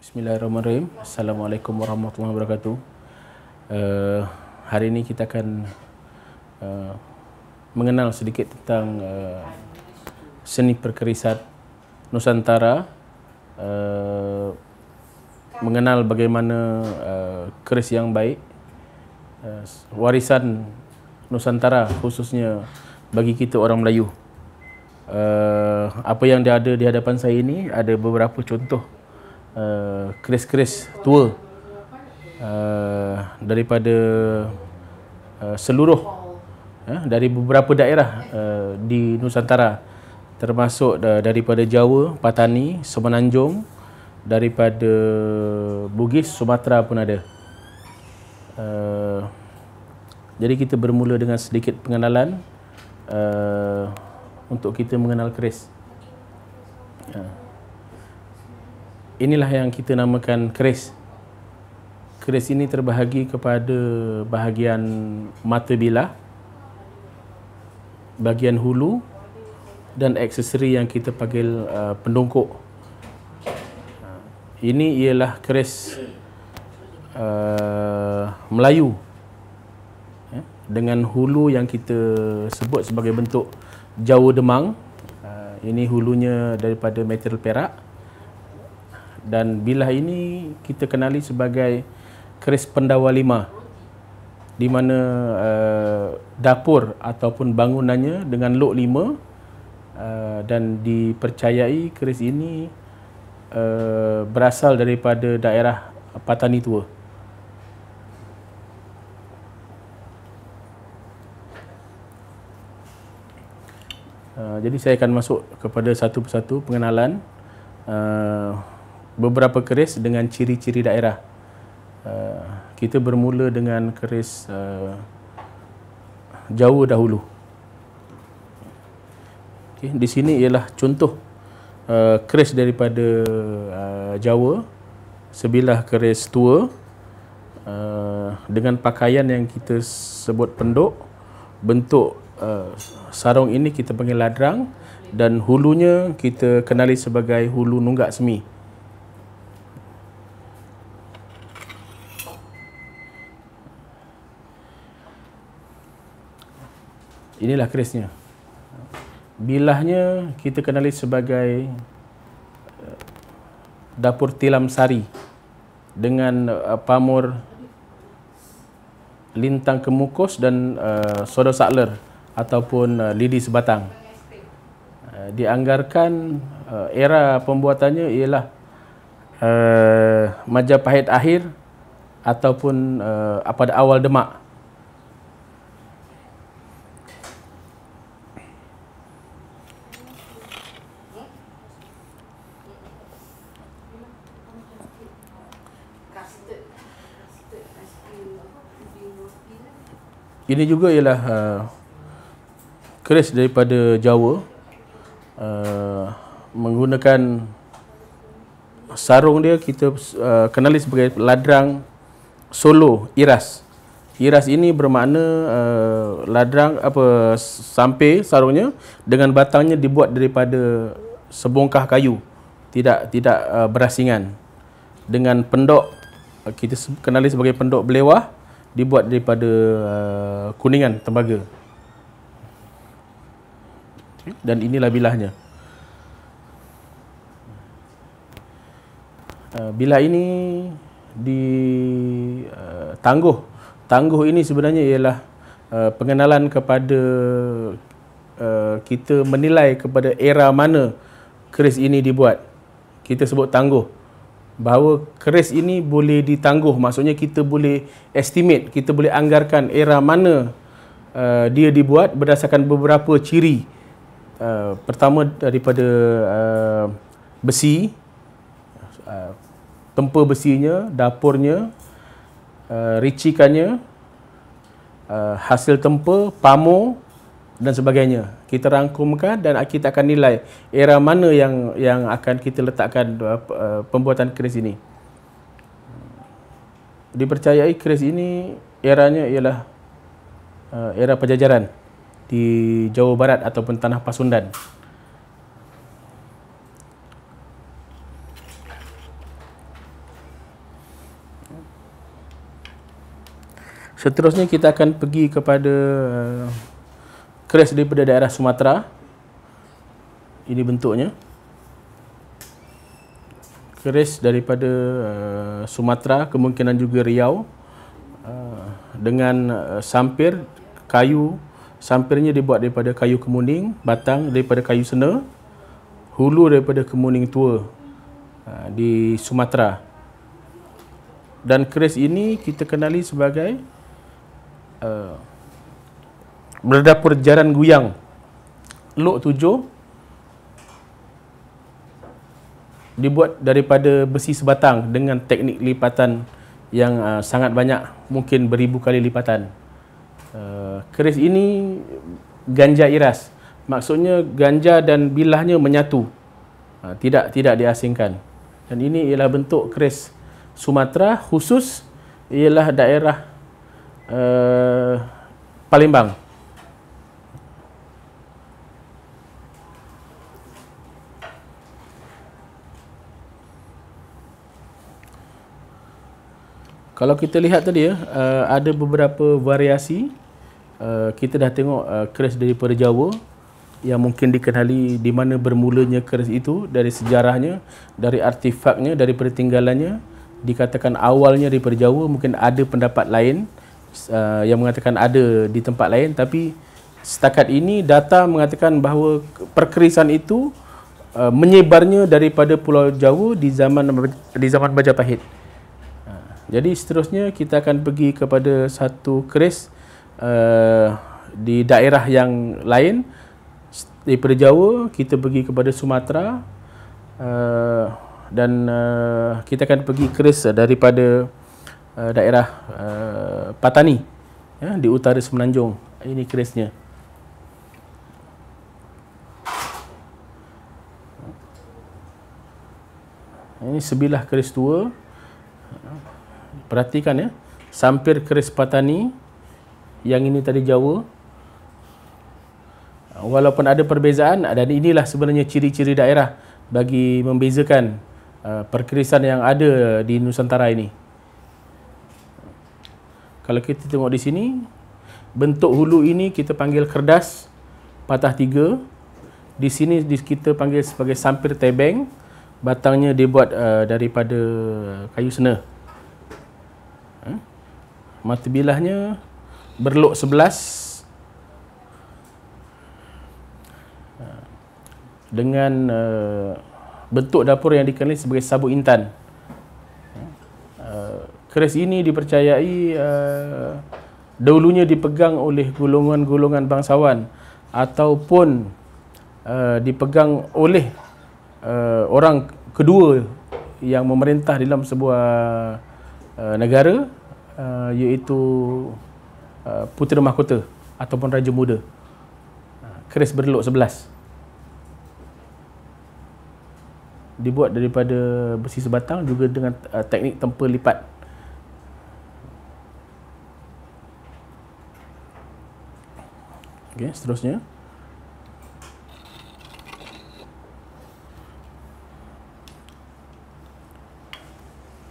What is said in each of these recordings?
Bismillahirrahmanirrahim. Assalamualaikum warahmatullahi wabarakatuh. Uh, hari ini kita akan uh, mengenal sedikit tentang uh, seni perkerisan Nusantara. Uh, mengenal bagaimana uh, keris yang baik uh, warisan Nusantara khususnya bagi kita orang Melayu. Uh, apa yang ada di hadapan saya ini ada beberapa contoh Uh, keris-keris tua uh, daripada uh, seluruh uh, dari beberapa daerah uh, di Nusantara termasuk uh, daripada Jawa, Patani, Semenanjung daripada Bugis, Sumatera pun ada uh, jadi kita bermula dengan sedikit pengenalan uh, untuk kita mengenal keris uh inilah yang kita namakan keris. Keris ini terbahagi kepada bahagian mata bilah, bahagian hulu dan aksesori yang kita panggil uh, pendongkok. Uh, ini ialah keris uh, Melayu eh, dengan hulu yang kita sebut sebagai bentuk jawa demang. Uh, ini hulunya daripada material perak dan bilah ini kita kenali sebagai keris pendawa lima di mana uh, dapur ataupun bangunannya dengan lok lima uh, dan dipercayai keris ini uh, berasal daripada daerah Patani Tua. jadi saya akan masuk kepada satu persatu pengenalan beberapa keris dengan ciri-ciri daerah. Uh, kita bermula dengan keris uh, Jawa dahulu. Okay, di sini ialah contoh uh, keris daripada uh, Jawa, sebilah keris tua uh, dengan pakaian yang kita sebut penduk. Bentuk uh, sarung ini kita panggil ladrang dan hulunya kita kenali sebagai hulu nunggak semi. inilah kerisnya bilahnya kita kenali sebagai eh, dapur tilam sari dengan eh, pamur lintang kemukus dan eh, soda sakler ataupun lidi sebatang dianggarkan era pembuatannya ialah Majapahit akhir ataupun pada awal demak ini juga ialah uh, keris daripada Jawa uh, menggunakan sarung dia kita uh, kenali sebagai ladrang solo iras iras ini bermakna uh, ladrang apa sampai sarungnya dengan batangnya dibuat daripada sebongkah kayu tidak tidak uh, berasingan dengan pendok uh, kita kenali sebagai pendok belewah dibuat daripada uh, kuningan tembaga. Dan inilah bilahnya. Uh, bilah ini di uh, tangguh. Tangguh ini sebenarnya ialah uh, pengenalan kepada uh, kita menilai kepada era mana keris ini dibuat. Kita sebut tangguh bahawa keris ini boleh ditangguh maksudnya kita boleh estimate kita boleh anggarkan era mana uh, dia dibuat berdasarkan beberapa ciri uh, pertama daripada uh, besi uh, tempa besinya dapurnya uh, ricikannya uh, hasil tempa pamo dan sebagainya. Kita rangkumkan dan kita akan nilai era mana yang yang akan kita letakkan uh, uh pembuatan keris ini. Dipercayai keris ini eranya ialah uh, era penjajaran di Jawa Barat ataupun tanah Pasundan. Seterusnya kita akan pergi kepada uh, keris daripada daerah Sumatera. Ini bentuknya. Keris daripada uh, Sumatera, kemungkinan juga Riau. Uh, dengan uh, sampir, kayu. Sampirnya dibuat daripada kayu kemuning, batang daripada kayu sena. Hulu daripada kemuning tua uh, di Sumatera. Dan keris ini kita kenali sebagai... Uh, berdapur jaran guyang lok tujuh dibuat daripada besi sebatang dengan teknik lipatan yang uh, sangat banyak mungkin beribu kali lipatan uh, keris ini ganja iras maksudnya ganja dan bilahnya menyatu uh, tidak tidak diasingkan dan ini ialah bentuk keris Sumatera khusus ialah daerah uh, Palembang. kalau kita lihat tadi ya uh, ada beberapa variasi uh, kita dah tengok uh, keris daripada Jawa yang mungkin dikenali di mana bermulanya keris itu dari sejarahnya dari artifaknya dari peringgalannya. dikatakan awalnya daripada Jawa mungkin ada pendapat lain uh, yang mengatakan ada di tempat lain tapi setakat ini data mengatakan bahawa perkerisan itu uh, menyebarnya daripada pulau Jawa di zaman di zaman Majapahit. Jadi seterusnya kita akan pergi kepada satu keris uh, di daerah yang lain daripada Jawa kita pergi kepada Sumatera uh, dan uh, kita akan pergi keris daripada uh, daerah uh, Patani ya, di utara Semenanjung ini kerisnya ini sebilah keris tua Perhatikan ya. Sampir keris patani. Yang ini tadi Jawa. Walaupun ada perbezaan dan inilah sebenarnya ciri-ciri daerah bagi membezakan uh, perkerisan yang ada di Nusantara ini. Kalau kita tengok di sini, bentuk hulu ini kita panggil kerdas patah tiga. Di sini kita panggil sebagai sampir tebeng. Batangnya dibuat uh, daripada kayu senar matbilahnya berlok sebelas dengan uh, bentuk dapur yang dikenali sebagai sabuk intan. Uh, keris ini dipercayai uh, dahulunya dipegang oleh golongan-golongan bangsawan ataupun uh, dipegang oleh uh, orang kedua yang memerintah dalam sebuah uh, negara uh, iaitu uh, putera mahkota ataupun raja muda. Uh, keris berlok 11. Dibuat daripada besi sebatang juga dengan uh, teknik tempa lipat. Okey, seterusnya.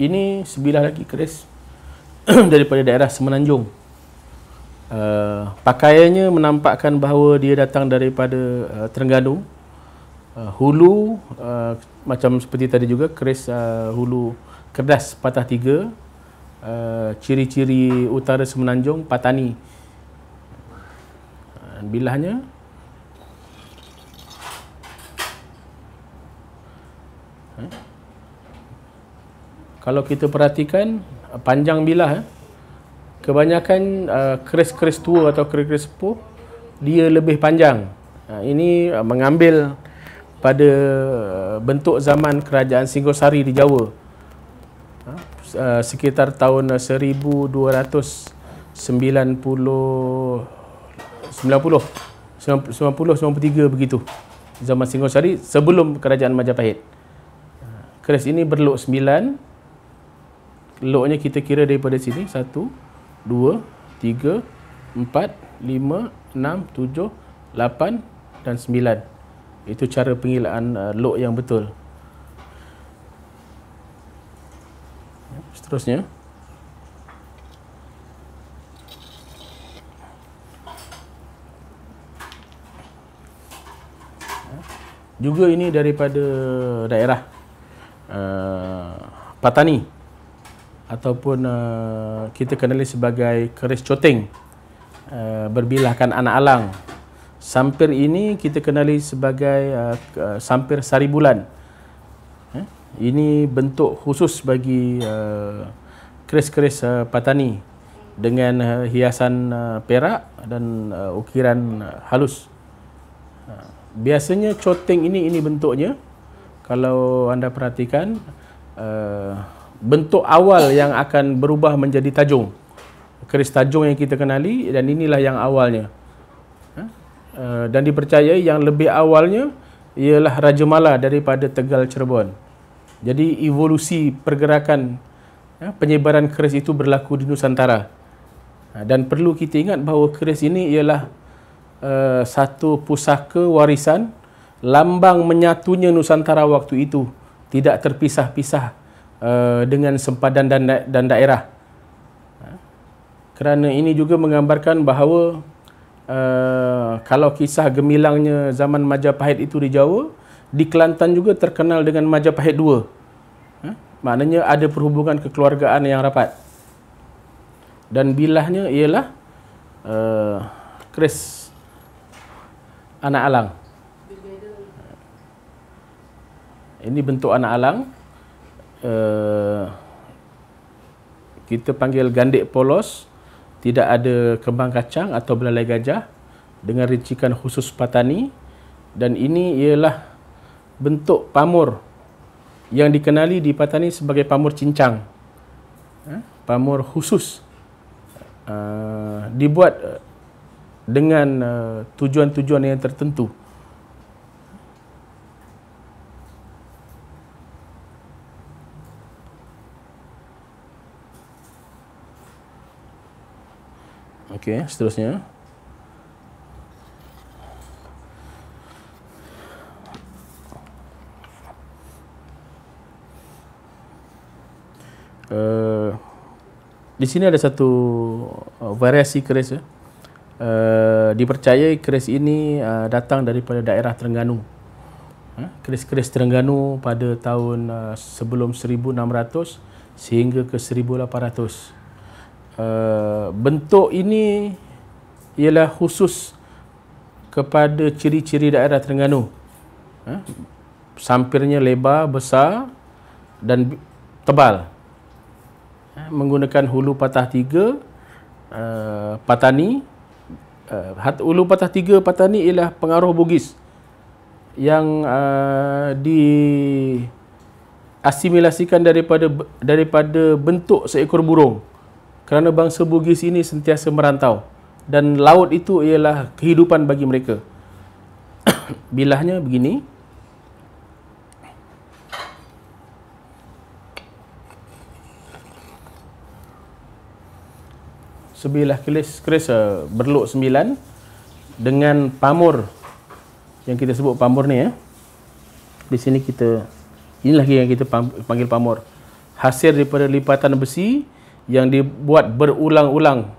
Ini sebilah lagi keris daripada daerah Semenanjung. Uh, pakaiannya menampakkan bahawa dia datang daripada uh, Terengganu. Uh, hulu uh, macam seperti tadi juga keris uh, hulu kerdas patah tiga. Uh, ciri-ciri utara Semenanjung Patani. Uh, bilahnya Kalau kita perhatikan panjang bilah eh. Kebanyakan uh, keris-keris uh, tua atau keris-keris sepuh dia lebih panjang. Uh, ini uh, mengambil pada uh, bentuk zaman kerajaan Singosari di Jawa. Ha, uh, sekitar tahun 1290 90-93 begitu zaman Singosari sebelum kerajaan Majapahit. Ha, keris ini berluk sembilan. Loknya kita kira daripada sini 1 2 3 4 5 6 7 8 dan sembilan. Itu cara pengilaan eh, log yang betul. Seterusnya juga ini daripada daerah uh, Patani ataupun uh, kita kenali sebagai keris coting uh, berbilahkan anak alang. Sampir ini kita kenali sebagai uh, uh, sampir sari bulan. Eh? Ini bentuk khusus bagi uh, keris-keris uh, patani dengan uh, hiasan uh, perak dan uh, ukiran uh, halus. Uh, biasanya coting ini ini bentuknya kalau anda perhatikan uh, bentuk awal yang akan berubah menjadi tajung. Keris tajung yang kita kenali dan inilah yang awalnya. Ha? Eh, dan dipercayai yang lebih awalnya ialah Raja Mala daripada Tegal Cirebon. Jadi evolusi pergerakan ha, penyebaran keris itu berlaku di Nusantara. Ha, dan perlu kita ingat bahawa keris ini ialah eh, satu pusaka warisan lambang menyatunya Nusantara waktu itu tidak terpisah-pisah Eh, dengan sempadan dan, da- dan daerah. Kerana ini juga menggambarkan bahawa uh, kalau kisah gemilangnya zaman Majapahit itu di Jawa, di Kelantan juga terkenal dengan Majapahit II. Huh? Eh, maknanya ada perhubungan kekeluargaan yang rapat. Dan bilahnya ialah uh, Chris, anak alang. Ini bentuk anak alang. Eh, kita panggil gandik polos tidak ada kembang kacang atau belalai gajah dengan ricikan khusus patani dan ini ialah bentuk pamur yang dikenali di patani sebagai pamur cincang ha? pamur khusus eh, dibuat eh, dengan tujuan-tujuan yang tertentu Okey, seterusnya. Uh, di sini ada satu uh, variasi keris. Uh, ya. eh, dipercaya keris ini uh, datang daripada daerah Terengganu. Uh, keris-keris Terengganu pada tahun uh, sebelum 1600 sehingga ke 1800. Eh, bentuk ini ialah khusus kepada ciri-ciri daerah Terengganu. Ha? Sampirnya lebar, besar dan tebal. Ha? Menggunakan hulu patah tiga uh, patani. Uh, hulu patah tiga patani ialah pengaruh bugis yang uh, di asimilasikan daripada daripada bentuk seekor burung kerana bangsa Bugis ini sentiasa merantau dan laut itu ialah kehidupan bagi mereka. Bilahnya begini. Sebilah kris, kris uh, berluk sembilan dengan pamur yang kita sebut pamur ni ya. Eh. Di sini kita inilah yang kita panggil pamur. Hasil daripada lipatan besi yang dibuat berulang-ulang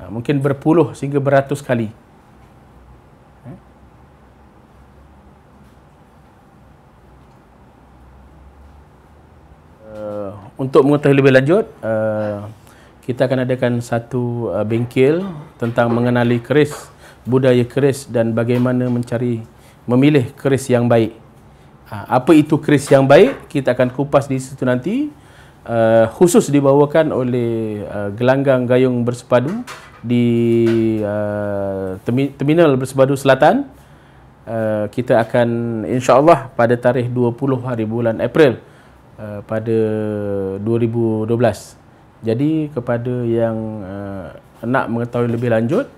ha, mungkin berpuluh sehingga beratus kali ha? uh, untuk mengetahui lebih lanjut uh, kita akan adakan satu uh, bengkel tentang mengenali keris budaya keris dan bagaimana mencari memilih keris yang baik ha, apa itu keris yang baik kita akan kupas di situ nanti uh, khusus dibawakan oleh uh, gelanggang gayung bersepadu di uh, termi- terminal bersepadu selatan uh, kita akan insyaallah pada tarikh 20 hari bulan April uh, pada 2012 jadi kepada yang uh, nak mengetahui lebih lanjut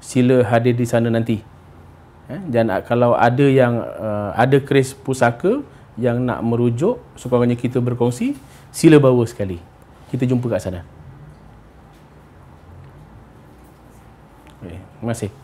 sila hadir di sana nanti eh, dan kalau ada yang uh, ada kris pusaka yang nak merujuk sekurang-kurangnya kita berkongsi Sila bawa sekali. Kita jumpa kat sana. Okay. Terima kasih.